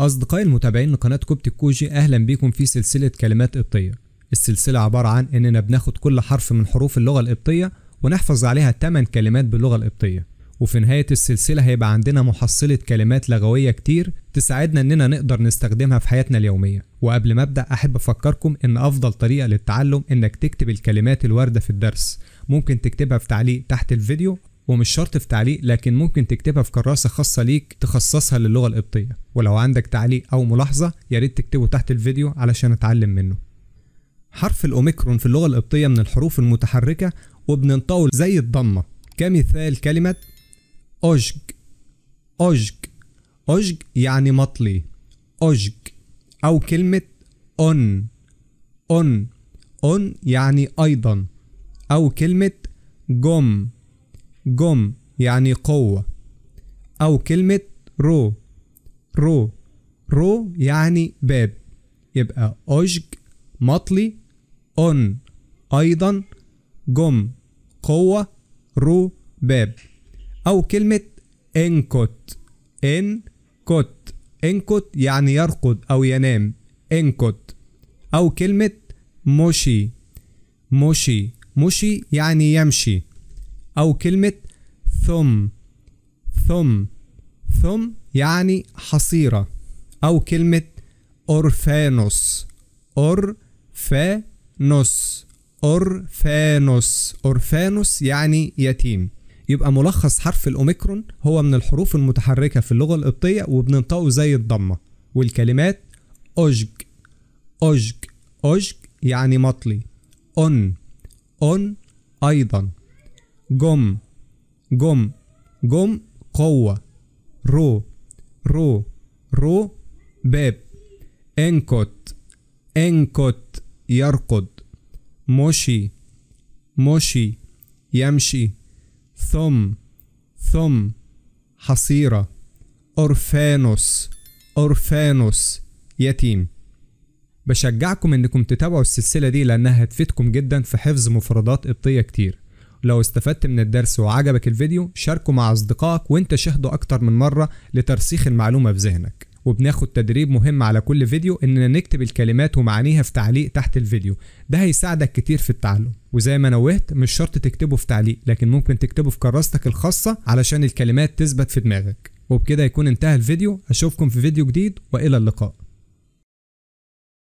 أصدقائي المتابعين لقناة كوبت الكوجي أهلا بيكم في سلسلة كلمات قبطية السلسلة عبارة عن إننا بناخد كل حرف من حروف اللغة القبطية ونحفظ عليها 8 كلمات باللغة القبطية وفي نهاية السلسلة هيبقى عندنا محصلة كلمات لغوية كتير تساعدنا إننا نقدر نستخدمها في حياتنا اليومية وقبل ما أبدأ أحب أفكركم إن أفضل طريقة للتعلم إنك تكتب الكلمات الواردة في الدرس ممكن تكتبها في تعليق تحت الفيديو ومش شرط في تعليق لكن ممكن تكتبها في كراسة خاصة ليك تخصصها للغة القبطية ولو عندك تعليق أو ملاحظة ياريت تكتبه تحت الفيديو علشان أتعلم منه حرف الأوميكرون في اللغة القبطية من الحروف المتحركة وبننطول زي الضمة كمثال كلمة أوجج أوجج أوجج يعني مطلي أوجج أو كلمة أون أون أون يعني أيضا أو كلمة جم جم يعني قوة أو كلمة رو رو رو يعني باب يبقى أجج مطلي أون أيضا جم قوة رو باب أو كلمة إنكوت ان كوت إنكوت يعني يرقد أو ينام إنكوت أو كلمة مشي مشي مشي يعني يمشي أو كلمة ثم ثم ثم يعني حصيرة أو كلمة أورفانوس أورفانوس أورفانوس أورفانوس يعني يتيم يبقى ملخص حرف الأوميكرون هو من الحروف المتحركة في اللغة القبطية وبننطقه زي الضمة والكلمات أوجج أوجج أوجج يعني مطلي أون أون أيضا جم جم جم قوة رو رو رو باب انكت انكت يرقد مشي مشي يمشي ثم ثم حصيرة أورفانوس أورفانوس يتيم بشجعكم انكم تتابعوا السلسلة دي لانها هتفيدكم جدا في حفظ مفردات قبطية كتير لو استفدت من الدرس وعجبك الفيديو شاركه مع أصدقائك وانت شاهده أكتر من مرة لترسيخ المعلومة في ذهنك وبناخد تدريب مهم على كل فيديو اننا نكتب الكلمات ومعانيها في تعليق تحت الفيديو ده هيساعدك كتير في التعلم وزي ما نوهت مش شرط تكتبه في تعليق لكن ممكن تكتبه في كراستك الخاصة علشان الكلمات تثبت في دماغك وبكده يكون انتهى الفيديو اشوفكم في فيديو جديد والى اللقاء